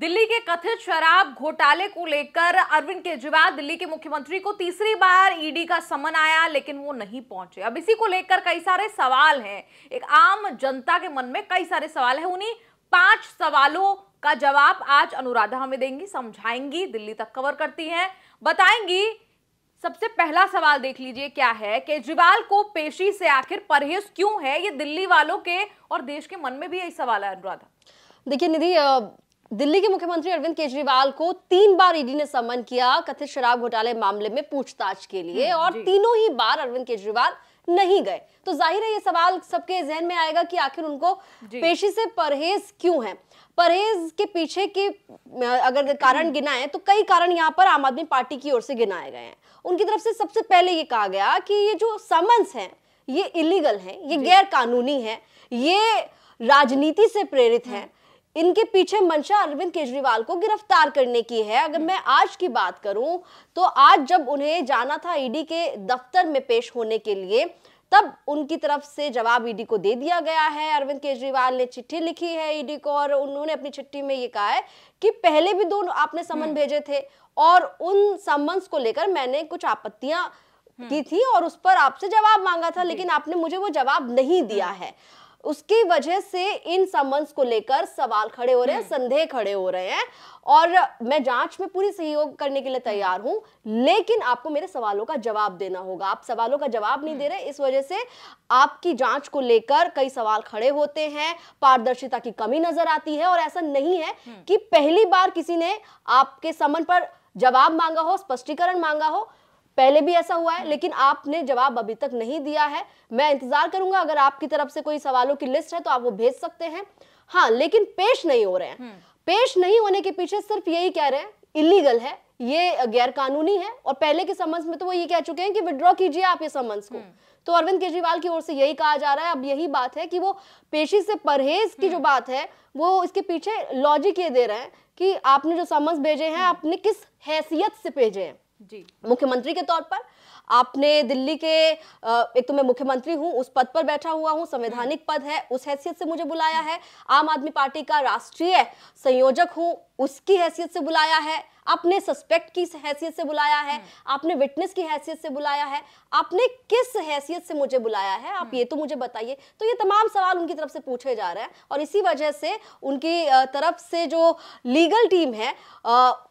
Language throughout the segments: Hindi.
दिल्ली के कथित शराब घोटाले को लेकर अरविंद केजरीवाल दिल्ली के मुख्यमंत्री को तीसरी बार ईडी का समन आया लेकिन वो नहीं पहुंचे अब इसी को लेकर कई सारे सवाल हैं एक आम जनता के मन में कई सारे सवाल हैं उन्हीं पांच सवालों का जवाब आज अनुराधा हमें देंगी समझाएंगी दिल्ली तक कवर करती हैं बताएंगी सबसे पहला सवाल देख लीजिए क्या है केजरीवाल को पेशी से आखिर परहेज क्यों है ये दिल्ली वालों के और देश के मन में भी यही सवाल है अनुराधा देखिए निधि दिल्ली के मुख्यमंत्री अरविंद केजरीवाल को तीन बार ईडी ने समन किया कथित शराब घोटाले मामले में पूछताछ के लिए हम्म, और तीनों ही बार अरविंद केजरीवाल नहीं गए तो जाहिर है ये सवाल सबके जहन में आएगा कि आखिर उनको पेशी से परहेज क्यों है परहेज के पीछे के अगर कारण गिनाए तो कई कारण यहाँ पर आम आदमी पार्टी की ओर से गिनाए गए हैं उनकी तरफ से सबसे पहले ये कहा गया कि ये जो समन्स हैं ये इलीगल है ये गैर कानूनी है ये राजनीति से प्रेरित है इनके पीछे मंशा अरविंद केजरीवाल को गिरफ्तार करने की है अगर मैं आज की बात करूं तो आज जब उन्हें जाना था ईडी के दफ्तर में पेश होने के लिए तब उनकी तरफ से जवाब ईडी को दे दिया गया है अरविंद केजरीवाल ने चिट्ठी लिखी है ईडी को और उन्होंने अपनी चिट्ठी में ये कहा है कि पहले भी दो आपने समन हम्म। भेजे थे और उन समन्स को लेकर मैंने कुछ आपत्तियां हम्म। की थी और उस पर आपसे जवाब मांगा था लेकिन आपने मुझे वो जवाब नहीं दिया हम्म। है उसकी वजह से इन समन्स को लेकर सवाल खड़े हो रहे हैं हम्म। संदेह खड़े हो रहे हैं और मैं जांच में पूरी सहयोग करने के लिए तैयार हूं लेकिन आपको मेरे सवालों का जवाब देना होगा आप सवालों का जवाब नहीं दे हम्म। रहे इस वजह से आपकी जांच को लेकर कई सवाल खड़े होते हैं पारदर्शिता की कमी नजर आती है और ऐसा नहीं है हम्म। कि पहली बार किसी ने आपके समन पर जवाब मांगा हो स्पष्टीकरण मांगा हो पहले भी ऐसा हुआ है लेकिन आपने जवाब अभी तक नहीं दिया है मैं इंतजार करूंगा अगर आपकी तरफ से कोई सवालों की लिस्ट है तो आप वो भेज सकते हैं हाँ लेकिन पेश नहीं हो रहे हैं हम्म। पेश नहीं होने के पीछे सिर्फ यही कह रहे हैं इलीगल है ये गैर कानूनी है और पहले के समन्स में तो वो ये कह चुके हैं कि विड्रॉ कीजिए आप ये समन्स को हम्म। तो अरविंद केजरीवाल की ओर से यही कहा जा रहा है अब यही बात है कि वो पेशी से परहेज की जो हम्म। बात है वो इसके पीछे लॉजिक ये दे रहे हैं कि आपने जो समन्स भेजे हैं आपने किस हैसियत से भेजे हैं जी मुख्यमंत्री के तौर पर आपने दिल्ली के एक तो मैं मुख्यमंत्री हूँ उस पद पर बैठा हुआ हूँ संवैधानिक पद है उस हैसियत से मुझे बुलाया है आम आदमी पार्टी का राष्ट्रीय संयोजक हूँ उसकी हैसियत से बुलाया है आपने सस्पेक्ट की हैसियत से बुलाया है हम्म। आपने विटनेस की हैसियत से बुलाया है आपने किस हैसियत से मुझे बुलाया है आप ये हम्म। तो मुझे बताइए तो ये तमाम सवाल उनकी तरफ से पूछे जा रहे हैं और इसी वजह से उनकी तरफ से जो लीगल टीम है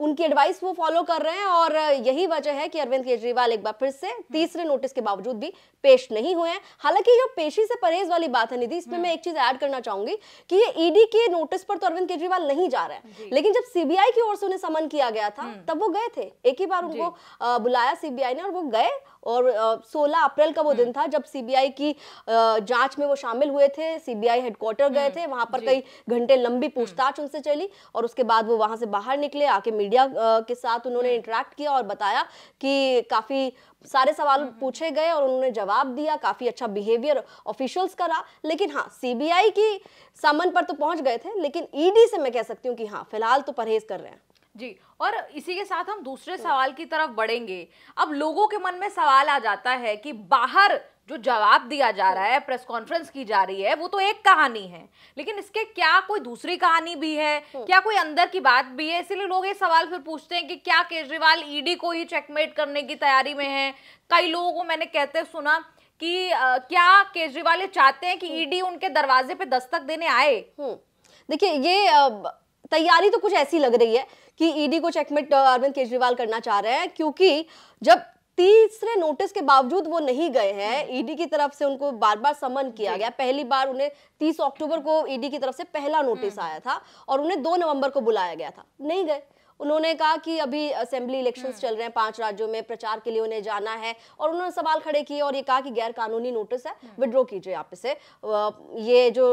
उनकी एडवाइस वो फॉलो कर रहे हैं और यही वजह है कि अरविंद केजरीवाल एक बार फिर से हम्म। तीसरे नोटिस के बावजूद भी पेश नहीं हुए हैं हालांकि जो पेशी से परहेज वाली बात है निधि इसमें मैं एक चीज ऐड करना चाहूंगी कि ये ईडी e के नोटिस पर तो अरविंद केजरीवाल नहीं जा रहे हैं लेकिन जब सीबीआई की ओर से उन्हें समन किया गया गया था हम्म। तब वो गए थे एक ही बार उनको बुलाया सीबीआई ने और वो गए और 16 अप्रैल का वो दिन हम्म। था जब सीबीआई की जांच में वो शामिल हुए थे सीबीआई हेडक्वार्टर गए हम्म। थे वहां पर कई घंटे लंबी पूछताछ उनसे चली और उसके बाद वो वहां से बाहर निकले आके मीडिया के साथ उन्होंने इंटरेक्ट किया और बताया कि काफी सारे सवाल पूछे गए और उन्होंने जवाब दिया काफी अच्छा बिहेवियर ऑफिशियल्स का रहा लेकिन हाँ सीबीआई की सामन पर तो पहुंच गए थे लेकिन ईडी e से मैं कह सकती हूँ कि हाँ फिलहाल तो परहेज कर रहे हैं जी और इसी के साथ हम दूसरे तो सवाल की तरफ बढ़ेंगे अब लोगों के मन में सवाल आ जाता है कि बाहर जो जवाब दिया जा तो रहा है प्रेस कॉन्फ्रेंस की जा रही है वो तो एक कहानी है लेकिन इसके क्या कोई दूसरी कहानी भी है तो क्या कोई अंदर की बात भी है इसीलिए लोग ये सवाल फिर पूछते हैं कि क्या केजरीवाल ईडी को ही चेकमेट करने की तैयारी में है कई लोगों को मैंने कहते सुना कि आ, क्या केजरीवाल चाहते हैं कि ईडी उनके दरवाजे पे दस्तक देने आए देखिए ये तैयारी तो कुछ ऐसी लग रही है कि ईडी e को चेकमेट uh, अरविंद केजरीवाल करना चाह रहे हैं क्योंकि जब तीसरे नोटिस के बावजूद वो नहीं गए हैं ईडी e की तरफ से उनको बार बार समन किया गया पहली बार उन्हें 30 अक्टूबर को ईडी e की तरफ से पहला नोटिस हम्म। आया था और उन्हें 2 नवंबर को बुलाया गया था नहीं गए उन्होंने कहा कि अभी असेंबली इलेक्शंस हम्म। चल रहे हैं पांच राज्यों में प्रचार के लिए उन्हें जाना है और उन्होंने सवाल खड़े किए और ये कहा कि गैर कानूनी नोटिस है विड्रॉ हम्म। कीजिए आप इसे ये जो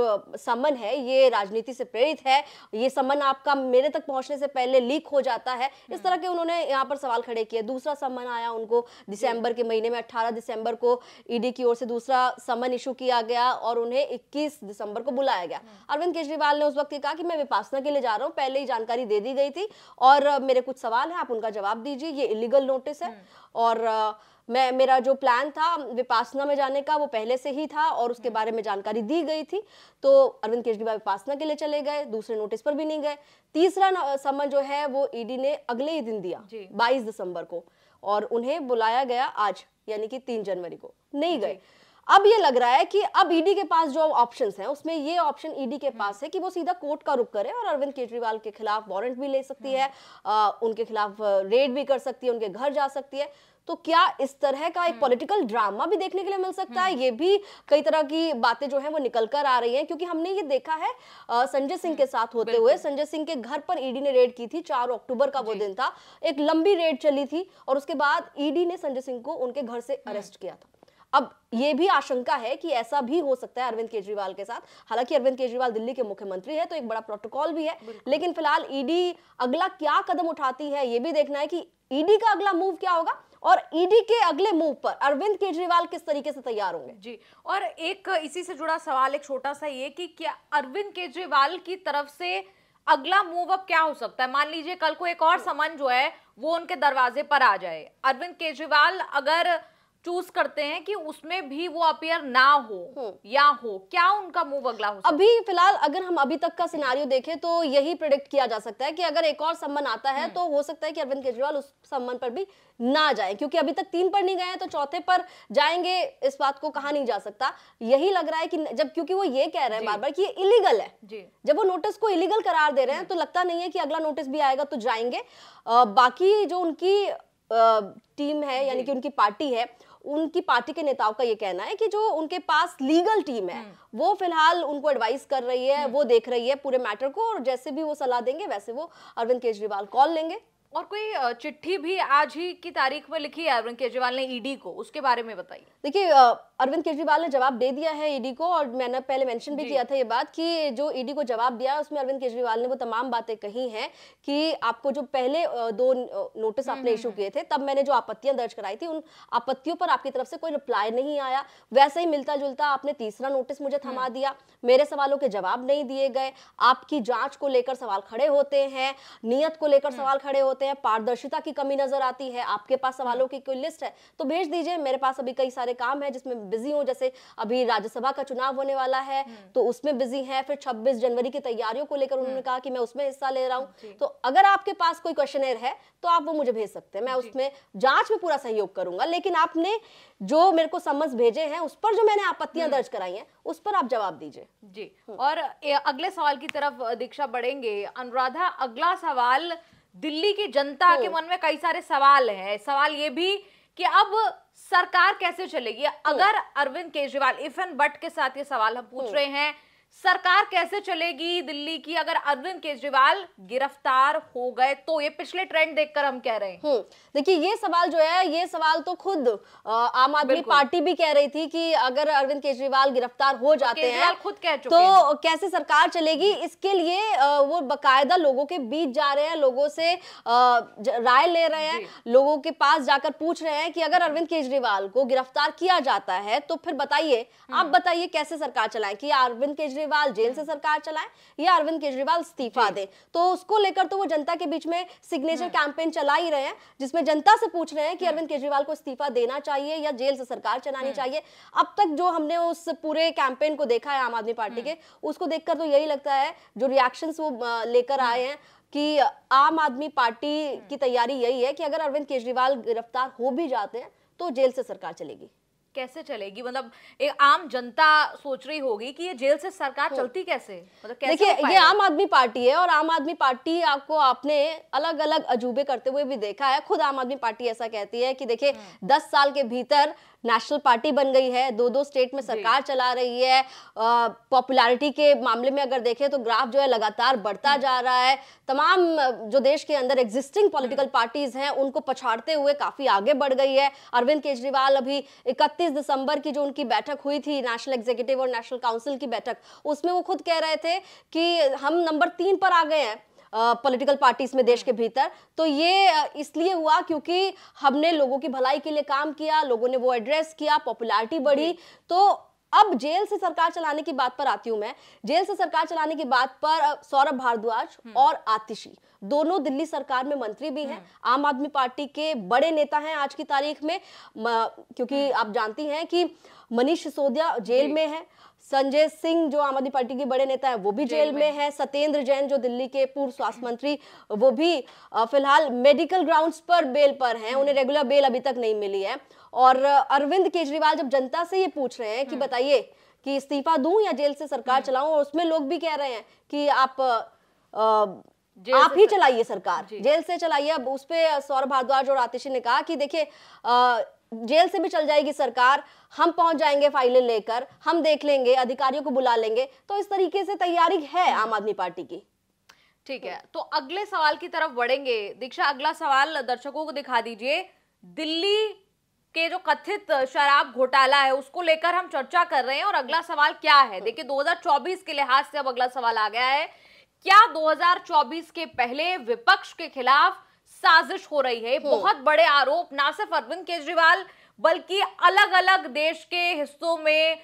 समन है ये राजनीति से प्रेरित है ये समन आपका मेरे तक पहुंचने से पहले लीक हो जाता है इस हम्म। तरह के उन्होंने यहाँ पर सवाल खड़े किए दूसरा समन आया उनको दिसंबर के महीने में अट्ठारह दिसंबर को ईडी e की ओर से दूसरा समन इशू किया गया और उन्हें इक्कीस दिसंबर को बुलाया गया अरविंद केजरीवाल ने उस वक्त कहा कि मैं विपासना के लिए जा रहा हूँ पहले ही जानकारी दे दी गई थी और और मेरे कुछ सवाल हैं आप उनका जवाब दीजिए ये इलीगल नोटिस है हम्म। और मैं मेरा जो प्लान था विपासना में जाने का वो पहले से ही था और उसके हम्म। बारे में जानकारी दी गई थी तो अरविंद केजरीवाल विपासना के लिए चले गए दूसरे नोटिस पर भी नहीं गए तीसरा समन जो है वो ईडी e ने अगले ही दिन दिया बाईस दिसंबर को और उन्हें बुलाया गया आज यानी कि तीन जनवरी को नहीं गए अब ये लग रहा है कि अब ईडी e के पास जो ऑप्शन है उसमें ये ऑप्शन ईडी e के हम्म। पास है कि वो सीधा कोर्ट का रुख करे और अरविंद केजरीवाल के खिलाफ वारंट भी ले सकती हम्म। है आ, उनके खिलाफ रेड भी कर सकती है उनके घर जा सकती है तो क्या इस तरह का एक पॉलिटिकल हम्म। ड्रामा भी देखने के लिए मिल सकता है ये भी कई तरह की बातें जो है वो निकल कर आ रही हैं क्योंकि हमने ये देखा है संजय सिंह के साथ होते हुए संजय सिंह के घर पर ईडी e ने रेड की थी चार अक्टूबर का वो दिन था एक लंबी रेड चली थी और उसके बाद ईडी ने संजय सिंह को उनके घर से अरेस्ट किया था अब ये भी आशंका है कि ऐसा भी हो सकता है अरविंद केजरीवाल के साथ हालांकि अरविंद केजरीवाल दिल्ली के मुख्यमंत्री है तो एक बड़ा प्रोटोकॉल भी है लेकिन फिलहाल ईडी अगला क्या कदम उठाती है ये भी देखना है कि ईडी का अगला मूव क्या होगा और ईडी के अगले मूव पर अरविंद केजरीवाल किस तरीके से तैयार होंगे जी और एक इसी से जुड़ा सवाल एक छोटा सा ये कि क्या अरविंद केजरीवाल की तरफ से अगला मूव अब क्या हो सकता है मान लीजिए कल को एक और हम्म। समन जो है वो उनके दरवाजे पर आ जाए अरविंद केजरीवाल अगर चूज करते हैं कि उसमें भी वो अपियर ना हो या हो क्या उनका मूव अगला हो अभी फिलहाल अगर हम अभी तक का सिनारियो देखें तो यही प्रिडिक्ट किया जा सकता है कि अगर एक और सम्मन आता है हम्म। तो हो सकता है कि अरविंद केजरीवाल उस सम्मन पर भी ना जाए क्योंकि अभी तक तीन पर नहीं गए तो चौथे पर जाएंगे इस बात को कहा नहीं जा सकता यही लग रहा है कि जब क्योंकि वो ये कह रहे हैं बार बार कि ये इलीगल है जब वो नोटिस को इलीगल करार दे रहे हैं तो लगता नहीं है कि अगला नोटिस भी आएगा तो जाएंगे आ, बाकी जो उनकी आ, टीम है यानी कि उनकी पार्टी है उनकी पार्टी के नेताओं का ये कहना है कि जो उनके पास लीगल टीम है हम्म। वो फिलहाल उनको एडवाइस कर रही है हम्म। वो देख रही है पूरे मैटर को और जैसे भी वो सलाह देंगे वैसे वो अरविंद केजरीवाल कॉल लेंगे और कोई चिट्ठी भी आज ही की तारीख में लिखी है अरविंद केजरीवाल ने ईडी e को उसके बारे में बताइए देखिए अरविंद केजरीवाल ने जवाब दे दिया है ईडी e को और मैंने पहले मेंशन भी किया था ये बात कि जो ईडी e को जवाब दिया उसमें अरविंद केजरीवाल ने वो तमाम बातें कही हैं कि आपको जो पहले दो नोटिस आपने इशू हम्म, हम्म। किए थे तब मैंने जो आपत्तियां दर्ज कराई थी उन आपत्तियों पर आपकी तरफ से कोई रिप्लाई नहीं आया वैसे ही मिलता जुलता आपने तीसरा नोटिस मुझे थमा हम्म। दिया मेरे सवालों के जवाब नहीं दिए गए आपकी जाँच को लेकर सवाल खड़े होते हैं नियत को लेकर सवाल खड़े होते हैं पारदर्शिता की कमी नजर आती है आपके पास सवालों की कोई लिस्ट है तो भेज दीजिए मेरे पास अभी कई सारे काम है जिसमें बिजी हो जैसे अभी राज्यसभा का चुनाव होने वाला है हम्म। तो उसमें बिजी है फिर छब्बीस जनवरी की तैयारियों को लेकर उन्होंने हम्म। कहा कि मैं उसमें हिस्सा ले रहा हूँ तो अगर आपके पास कोई क्वेश्चन है तो आप वो मुझे भेज सकते हैं मैं उसमें जांच में पूरा सहयोग करूंगा लेकिन आपने जो मेरे को समझ भेजे हैं उस पर जो मैंने आपत्तियां हम्म। दर्ज कराई हैं उस पर आप जवाब दीजिए जी और अगले सवाल की तरफ दीक्षा बढ़ेंगे अनुराधा अगला सवाल दिल्ली की जनता के मन में कई सारे सवाल हैं सवाल ये भी कि अब सरकार कैसे चलेगी अगर Arvind Kejriwal if and but के साथ ये सवाल हम पूछ हम्म। रहे हैं सरकार कैसे चलेगी दिल्ली की अगर अरविंद केजरीवाल गिरफ्तार हो गए तो ये पिछले ट्रेंड देखकर हम कह रहे हैं हम्म, देखिए ये सवाल जो है ये सवाल तो खुद आम आदमी पार्टी भी कह रही थी कि अगर अरविंद केजरीवाल गिरफ्तार हो तो जाते हैं खुद कह चुके तो कैसे सरकार चलेगी इसके लिए वो बाकायदा लोगों के बीच जा रहे हैं लोगों से राय ले रहे हैं लोगों के पास जाकर पूछ रहे हैं कि अगर अरविंद केजरीवाल को गिरफ्तार किया जाता है तो फिर बताइए आप हम्म। बताइए कैसे सरकार चलाए कि अरविंद केजरीवाल केजरीवाल जेल से सरकार चलाए या अरविंद केजरीवाल इस्तीफा दे तो उसको लेकर तो वो जनता के बीच में सिग्नेचर हम्म। कैंपेन चला ही रहे हैं जिसमें जनता से पूछ रहे हैं कि हम्म। अरविंद केजरीवाल को इस्तीफा देना चाहिए या जेल से सरकार चलानी हम्म। चाहिए अब तक जो हमने उस पूरे कैंपेन को देखा है आम आदमी पार्टी के उसको देखकर तो यही लगता है जो रिएक्शन वो लेकर आए हैं कि आम आदमी पार्टी की तैयारी यही है कि अगर अरविंद केजरीवाल गिरफ्तार हो भी जाते हैं तो जेल से सरकार चलेगी कैसे चलेगी मतलब एक आम जनता सोच रही होगी कि ये जेल से सरकार चलती कैसे मतलब देखिए ये आम आदमी पार्टी है और आम आदमी पार्टी आपको आपने अलग अलग अजूबे करते हुए भी देखा है खुद आम आदमी पार्टी ऐसा कहती है कि देखिए हाँ। दस साल के भीतर नेशनल पार्टी बन गई है दो दो स्टेट में सरकार चला रही है पॉपुलैरिटी के मामले में अगर देखें तो ग्राफ जो है लगातार बढ़ता हम्म। जा रहा है तमाम जो देश के अंदर एग्जिस्टिंग पॉलिटिकल पार्टीज हैं उनको पछाड़ते हुए काफी आगे बढ़ गई है अरविंद केजरीवाल अभी इकतीस दिसंबर की जो उनकी बैठक हुई थी नेशनल एग्जीक्यूटिव और नेशनल काउंसिल की बैठक उसमें वो खुद कह रहे थे कि हम नंबर तीन पर आ गए हैं पॉलिटिकल पार्टीज में देश के भीतर तो ये इसलिए हुआ क्योंकि हमने लोगों की भलाई के लिए काम किया लोगों ने वो एड्रेस किया पॉपुलैरिटी बढ़ी तो अब जेल से सरकार चलाने की बात पर आती हूं मैं जेल से सरकार चलाने की बात पर सौरभ भारद्वाज हम्म। और आतिशी दोनों दिल्ली सरकार में मंत्री भी हैं हम्म। आम आदमी पार्टी के बड़े नेता हैं आज की तारीख में क्योंकि हम्म। आप जानती हैं कि मनीष सिसोदिया जेल में है संजय सिंह जो आम आदमी पार्टी के बड़े नेता है वो भी जेल, जेल में है सत्येंद्र जैन जो दिल्ली के पूर्व स्वास्थ्य मंत्री वो भी फिलहाल मेडिकल ग्राउंड्स पर बेल पर हैं उन्हें रेगुलर बेल अभी तक नहीं मिली है और अरविंद केजरीवाल जब जनता से ये पूछ रहे हैं कि हम्म। बताइए कि इस्तीफा दूं या जेल से सरकार हम्म। चलाऊं और उसमें लोग भी कह रहे हैं कि आप आ, आप ही चलाइए सरकार जेल से चलाइए अब उस पर सौरभ भारद्वाज और आतिशी ने कहा कि देखिए जेल से भी चल जाएगी सरकार हम पहुंच जाएंगे फाइलें लेकर हम देख लेंगे अधिकारियों को बुला लेंगे तो इस तरीके से तैयारी है आम आदमी पार्टी की ठीक है तो अगले सवाल की तरफ बढ़ेंगे दीक्षा अगला सवाल दर्शकों को दिखा दीजिए दिल्ली के जो कथित शराब घोटाला है उसको लेकर हम चर्चा कर रहे हैं और अगला सवाल क्या है देखिए 2024 के लिहाज से अब अगला सवाल आ गया है क्या 2024 के पहले विपक्ष के खिलाफ साजिश हो रही है बहुत बड़े आरोप ना सिर्फ अरविंद केजरीवाल बल्कि अलग अलग देश के हिस्सों में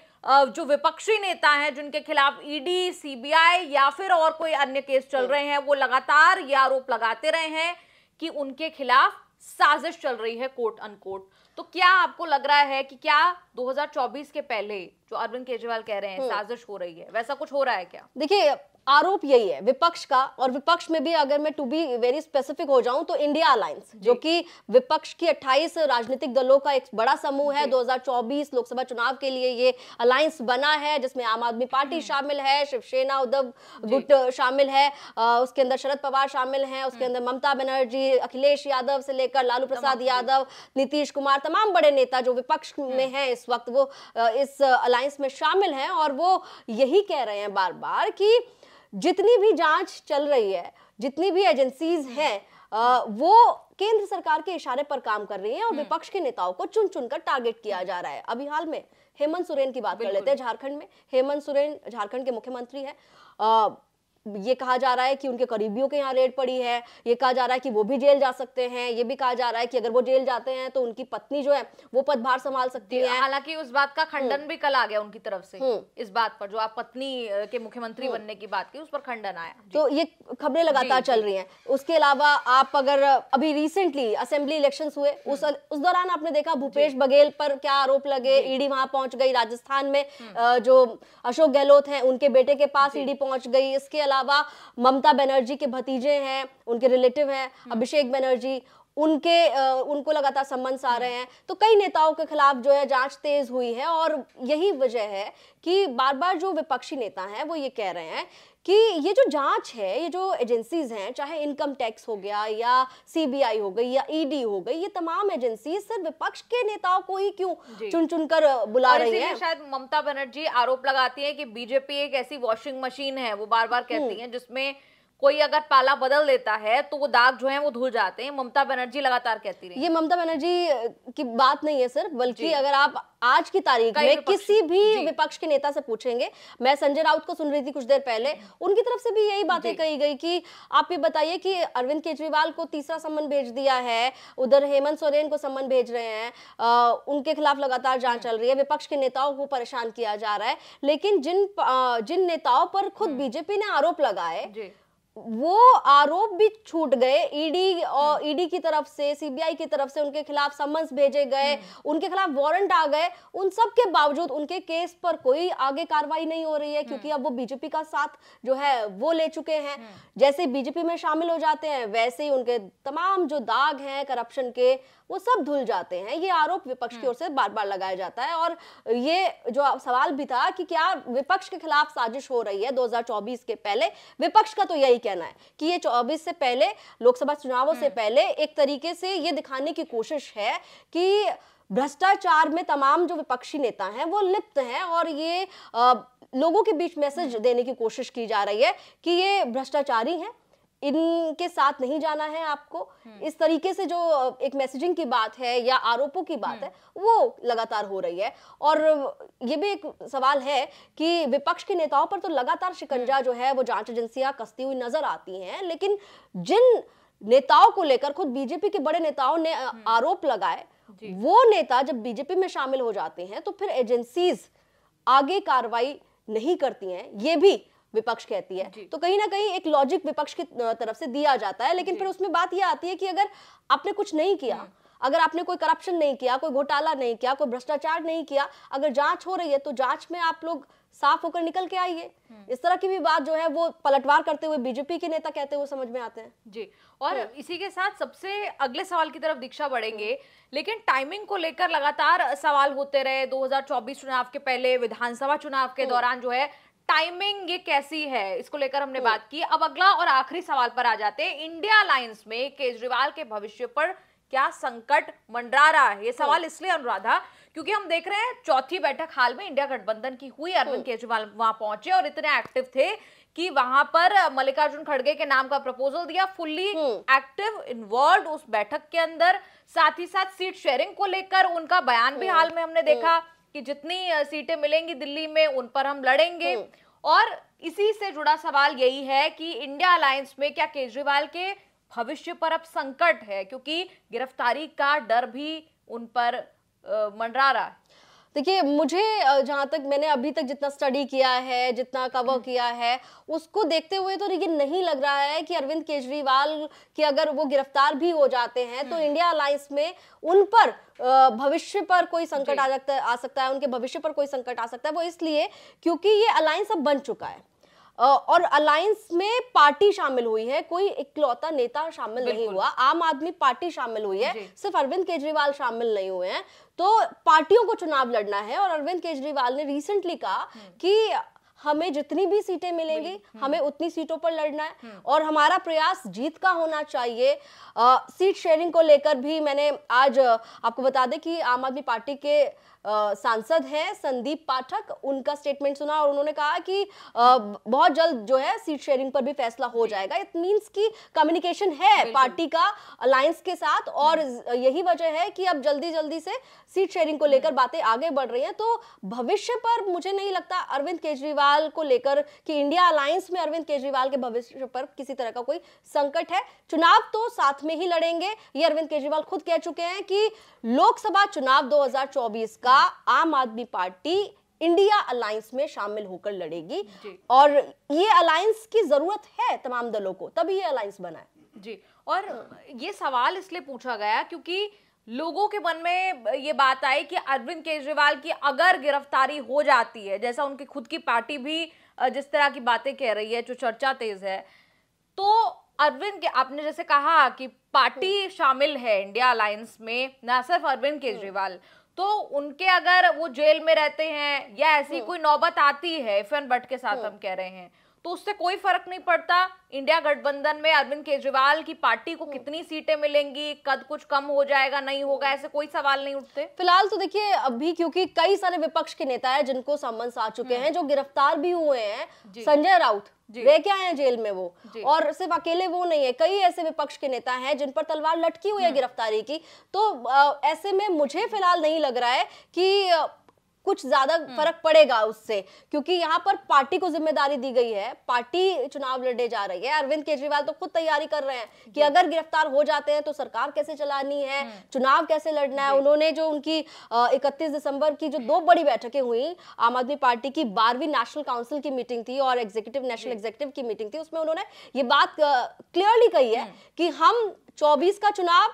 जो विपक्षी नेता हैं जिनके खिलाफ ईडी सीबीआई या फिर और कोई अन्य केस चल रहे हैं वो लगातार ये आरोप लगाते रहे हैं कि उनके खिलाफ साजिश चल रही है कोर्ट अनकोर्ट तो क्या आपको लग रहा है कि क्या 2024 के पहले जो अरविंद केजरीवाल कह रहे हैं साजिश हो रही है वैसा कुछ हो रहा है क्या देखिए आरोप यही है विपक्ष का और विपक्ष में भी अगर मैं टू बी वेरी स्पेसिफिक हो जाऊं तो इंडिया अलायंस जो कि विपक्ष की 28 राजनीतिक दलों का एक बड़ा समूह है 2024 लोकसभा चुनाव के लिए ये अलायंस बना है जिसमें आम आदमी पार्टी शामिल है शिवसेना उद्धव गुट शामिल है उसके अंदर शरद पवार शामिल है उसके अंदर ममता बनर्जी अखिलेश यादव से लेकर लालू प्रसाद यादव नीतीश कुमार तमाम बड़े नेता जो विपक्ष में है इस वक्त वो इस अलायंस में शामिल है और वो यही कह रहे हैं बार बार की जितनी भी जांच चल रही है जितनी भी एजेंसीज हैं वो केंद्र सरकार के इशारे पर काम कर रही हैं और हम्म। विपक्ष के नेताओं को चुन चुनकर टारगेट किया जा रहा है अभी हाल में हेमंत सोरेन की बात कर लेते हैं झारखंड में हेमंत सोरेन झारखंड के मुख्यमंत्री है ये कहा जा रहा है कि उनके करीबियों के यहाँ रेड पड़ी है ये कहा जा रहा है कि वो भी जेल जा सकते हैं ये भी कहा जा रहा है कि अगर वो जेल जाते हैं तो उनकी पत्नी जो है वो पदभार संभाल सकती है हालांकि उस बात का खंडन हम्म। भी कल आ गया उनकी तरफ से हम्म। इस बात पर जो आप पत्नी के मुख्यमंत्री हम्म। बनने की बात की उस पर खंडन आया तो ये खबरें लगातार चल रही है उसके अलावा आप अगर अभी रिसेंटली असेंबली इलेक्शन हुए उस दौरान आपने देखा भूपेश बघेल पर क्या आरोप लगे ईडी वहां पहुंच गई राजस्थान में जो अशोक गहलोत है उनके बेटे के पास ईडी पहुंच गई इसके अलावा ममता बनर्जी के भतीजे हैं उनके रिलेटिव हैं हम्म। अभिषेक बनर्जी उनके उनको लगातार सम्मन्स आ रहे हैं तो कई नेताओं के खिलाफ जो है जांच तेज हुई है और यही वजह है कि बार बार जो विपक्षी नेता हैं वो ये कह रहे हैं कि ये जो जांच है ये जो एजेंसीज हैं चाहे इनकम टैक्स हो गया या सीबीआई हो गई या ईडी हो गई ये तमाम एजेंसी सिर्फ विपक्ष के नेताओं को ही क्यों चुन चुन कर बुला रही है शायद ममता बनर्जी आरोप लगाती है कि बीजेपी एक ऐसी वॉशिंग मशीन है वो बार बार हम्म। कहती है जिसमें कोई अगर पाला बदल देता है तो वो दाग जो है वो धुल जाते हैं ममता बनर्जी लगातार कहती रही ये ममता बनर्जी की बात नहीं है सर बल्कि अगर आप आज की तारीख में किसी भी विपक्ष के नेता से पूछेंगे मैं संजय राउत को सुन रही थी कुछ देर पहले उनकी तरफ से भी यही बातें कही गई कि आप ये बताइए कि अरविंद केजरीवाल को तीसरा सम्मन भेज दिया है उधर हेमंत सोरेन को सम्मन भेज रहे हैं आ, उनके खिलाफ लगातार जांच चल रही है विपक्ष के नेताओं को परेशान किया जा रहा है लेकिन जिन आ, जिन नेताओं पर खुद हम्म। बीजेपी ने आरोप लगाए वो आरोप भी छूट गए ईडी और ईडी की तरफ से सीबीआई की तरफ से उनके खिलाफ समन्स भेजे गए हम्म। उनके खिलाफ वारंट आ गए उन सब के बावजूद उनके केस पर कोई आगे कार्रवाई नहीं हो रही है क्योंकि हम्म। अब वो बीजेपी का साथ जो है वो ले चुके हैं हम्म। जैसे बीजेपी में शामिल हो जाते हैं वैसे ही उनके तमाम जो दाग हैं करप्शन के वो सब धुल जाते हैं ये आरोप विपक्ष की ओर से बार बार लगाया जाता है और ये जो सवाल भी था कि क्या विपक्ष के खिलाफ साजिश हो रही है 2024 के पहले विपक्ष का तो यही कहना है कि ये चौबीस से पहले लोकसभा चुनावों से हम्म। पहले एक तरीके से ये दिखाने की कोशिश है कि भ्रष्टाचार में तमाम जो विपक्षी नेता हैं वो लिप्त हैं और ये आ, लोगों के बीच मैसेज हम्म। देने की कोशिश की जा रही है कि ये भ्रष्टाचारी हैं इनके साथ नहीं जाना है आपको हम्म। इस तरीके से जो एक मैसेजिंग की बात है या आरोपों की बात हम्म। है वो लगातार हो रही है और ये भी एक सवाल है कि विपक्ष के नेताओं पर तो लगातार शिकंजा हम्म। जो है वो जांच एजेंसियां कसती हुई नजर आती हैं लेकिन जिन नेताओं को लेकर खुद बीजेपी के बड़े नेताओं ने आरोप लगाए वो नेता जब बीजेपी में शामिल हो जाते हैं तो फिर एजेंसीज आगे कार्रवाई नहीं करती हैं ये भी विपक्ष कहती है तो कहीं ना कहीं एक लॉजिक विपक्ष की तरफ से दिया जाता है लेकिन फिर उसमें बात यह आती है कि अगर आपने कुछ नहीं किया हम्म। अगर आपने कोई करप्शन नहीं किया कोई घोटाला नहीं किया कोई भ्रष्टाचार नहीं किया अगर जांच हो रही है तो जांच में आप लोग साफ होकर निकल के आइए हम्म। इस तरह की भी बात जो है वो पलटवार करते हुए बीजेपी के नेता कहते हुए समझ में आते हैं जी और हम्म। इसी के साथ सबसे अगले सवाल की तरफ दीक्षा बढ़ेंगे लेकिन टाइमिंग को लेकर लगातार सवाल होते रहे 2024 चुनाव के पहले विधानसभा चुनाव के दौरान जो है टाइमिंग ये कैसी है इसको लेकर हमने बात की अब अगला और आखिरी सवाल पर आ जाते हैं इंडिया अलायंस में केजरीवाल के भविष्य पर क्या संकट मंडरा रहा है ये सवाल इसलिए अनुराधा क्योंकि हम देख रहे हैं चौथी बैठक हाल में इंडिया गठबंधन की हुई अरविंद केजरीवाल वहां पहुंचे और इतने एक्टिव थे कि वहां पर मल्लिकार्जुन खड़गे के नाम का प्रपोजल दिया फुल्ली एक्टिव इन्वॉल्व उस बैठक के अंदर साथ ही साथ सीट शेयरिंग को लेकर उनका बयान भी हाल में हमने देखा कि जितनी सीटें मिलेंगी दिल्ली में उन पर हम लड़ेंगे हम्म। और इसी से जुड़ा सवाल यही है कि इंडिया अलायंस में क्या केजरीवाल के भविष्य पर अब संकट है क्योंकि गिरफ्तारी का डर भी उन पर मंडरा रहा है देखिए मुझे जहाँ तक मैंने अभी तक जितना स्टडी किया है जितना कवर हम्म। किया है उसको देखते हुए तो ये नहीं लग रहा है कि अरविंद केजरीवाल की अगर वो गिरफ्तार भी हो जाते हैं तो इंडिया हम्म। अलायंस में उन पर भविष्य पर कोई संकट आ सकता आ सकता है उनके भविष्य पर कोई संकट आ सकता है वो इसलिए क्योंकि ये अलायंस अब बन चुका है और अलायंस में पार्टी शामिल हुई है कोई इकलौता नेता शामिल नहीं हुआ आम आदमी पार्टी शामिल हुई है सिर्फ अरविंद केजरीवाल शामिल नहीं हुए हैं तो पार्टियों को चुनाव लड़ना है और अरविंद केजरीवाल ने रिसेंटली कहा हम्म। कि हमें जितनी भी सीटें मिलेंगी हम्म। हमें उतनी सीटों पर लड़ना है हम्म। और हमारा प्रयास जीत का होना चाहिए आ, सीट शेयरिंग को लेकर भी मैंने आज आपको बता दें कि आम आदमी पार्टी के सांसद हैं संदीप पाठक उनका स्टेटमेंट सुना और उन्होंने कहा कि बहुत जल्द जो है सीट शेयरिंग पर भी फैसला हो जाएगा इट मींस की कम्युनिकेशन है पार्टी का अलायंस के साथ और हम्म। यही वजह है कि अब जल्दी जल्दी से सीट शेयरिंग को हम्म। लेकर बातें आगे बढ़ रही हैं तो भविष्य पर मुझे नहीं लगता अरविंद केजरीवाल को लेकर कि इंडिया अलायंस में अरविंद केजरीवाल के भविष्य पर किसी तरह का कोई संकट है चुनाव तो साथ में ही लड़ेंगे ये अरविंद केजरीवाल खुद कह चुके हैं कि लोकसभा चुनाव 2024 का का आम आदमी पार्टी इंडिया अलायंस में शामिल होकर लड़ेगी और ये अलायंस की जरूरत है तमाम दलों को तभी ये अलायंस बना है जी और ये सवाल इसलिए पूछा गया क्योंकि लोगों के मन में ये बात आई कि अरविंद केजरीवाल की अगर गिरफ्तारी हो जाती है जैसा उनकी खुद की पार्टी भी जिस तरह की बातें कह रही है जो चर्चा तेज है तो अरविंद के आपने जैसे कहा कि पार्टी हम्म। शामिल है इंडिया अलायंस में ना सिर्फ अरविंद हम्म। केजरीवाल तो उनके अगर वो जेल में रहते हैं या ऐसी हम्म। कोई नौबत आती है इफ एन बट के साथ हम्म। हम कह रहे हैं तो उससे कोई फर्क नहीं पड़ता इंडिया गठबंधन में अरविंद केजरीवाल की पार्टी को हम्म। कितनी सीटें मिलेंगी कद कुछ कम हो जाएगा नहीं होगा ऐसे कोई सवाल नहीं उठते फिलहाल तो देखिए अभी क्योंकि कई सारे विपक्ष के नेता है जिनको सम्मान आ चुके हैं जो गिरफ्तार भी हुए हैं संजय राउत रह के आए हैं जेल में वो और सिर्फ अकेले वो नहीं है कई ऐसे विपक्ष के नेता हैं जिन पर तलवार लटकी हुई है हम्म। गिरफ्तारी की तो ऐसे में मुझे फिलहाल नहीं लग रहा है कि कुछ ज्यादा हम्म। फर्क पड़ेगा उससे क्योंकि यहाँ पर पार्टी को जिम्मेदारी दी गई है पार्टी चुनाव लड़े जा रही है अरविंद केजरीवाल तो खुद तैयारी कर रहे हैं कि अगर गिरफ्तार हो जाते हैं तो सरकार कैसे चलानी है हम्म। चुनाव कैसे लड़ना है उन्होंने जो उनकी इकतीस दिसंबर की जो दो बड़ी बैठकें हुई आम आदमी पार्टी की बारहवीं नेशनल काउंसिल की मीटिंग थी और एग्जीक्यूटिव नेशनल एग्जीक्यूटिव की मीटिंग थी उसमें उन्होंने ये बात क्लियरली कही है हम्म। कि हम चौबीस का चुनाव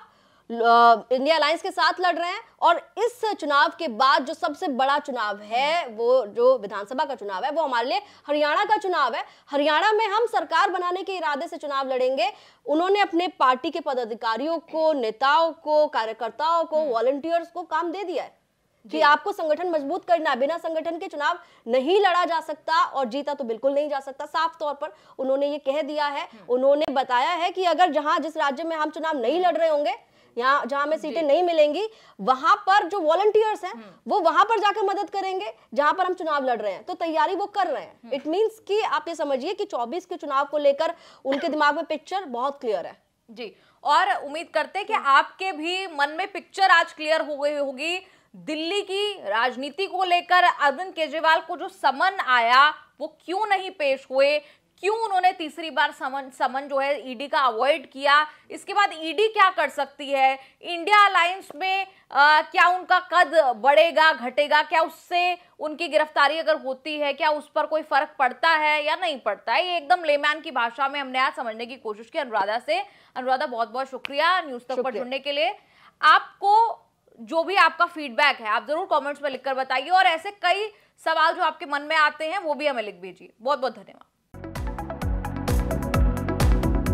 इंडिया अलायंस के साथ लड़ रहे हैं और इस चुनाव के बाद जो सबसे बड़ा चुनाव है वो जो विधानसभा का चुनाव है वो हमारे लिए हरियाणा का चुनाव है हरियाणा में हम सरकार बनाने के इरादे से चुनाव लड़ेंगे उन्होंने अपने पार्टी के पदाधिकारियों को नेताओं को कार्यकर्ताओं को वॉलंटियर्स हम्म। को काम दे दिया है कि आपको संगठन मजबूत करना बिना संगठन के चुनाव नहीं लड़ा जा सकता और जीता तो बिल्कुल नहीं जा सकता साफ तौर पर उन्होंने ये कह दिया है हम्म। उन्होंने बताया है कि अगर जहां जिस राज्य में हम चुनाव नहीं लड़ रहे होंगे यहाँ जहाँ हमें सीटें नहीं मिलेंगी वहां पर जो वॉलंटियर्स हैं हम्म। वो वहां पर जाकर मदद करेंगे जहां पर हम चुनाव लड़ रहे हैं तो तैयारी वो कर रहे हैं इट हम्म। मीन्स कि आप ये समझिए कि 24 के चुनाव को लेकर उनके दिमाग में पिक्चर बहुत क्लियर है जी और उम्मीद करते हैं कि हम्म। आपके भी मन में पिक्चर आज क्लियर हो गई होगी दिल्ली की राजनीति को लेकर अरविंद केजरीवाल को जो समन आया वो क्यों नहीं पेश हुए क्यों उन्होंने तीसरी बार समन समन जो है ईडी e का अवॉइड किया इसके बाद ईडी e क्या कर सकती है इंडिया अलायंस में आ, क्या उनका कद बढ़ेगा घटेगा क्या उससे उनकी गिरफ्तारी अगर होती है क्या उस पर कोई फर्क पड़ता है या नहीं पड़ता है ये एकदम लेमैन की भाषा में हमने आज समझने की कोशिश की अनुराधा से अनुराधा बहुत बहुत शुक्रिया न्यूज तक पर जुड़ने के लिए आपको जो भी आपका फीडबैक है आप जरूर कॉमेंट्स में लिखकर बताइए और ऐसे कई सवाल जो आपके मन में आते हैं वो भी हमें लिख भेजिए बहुत बहुत धन्यवाद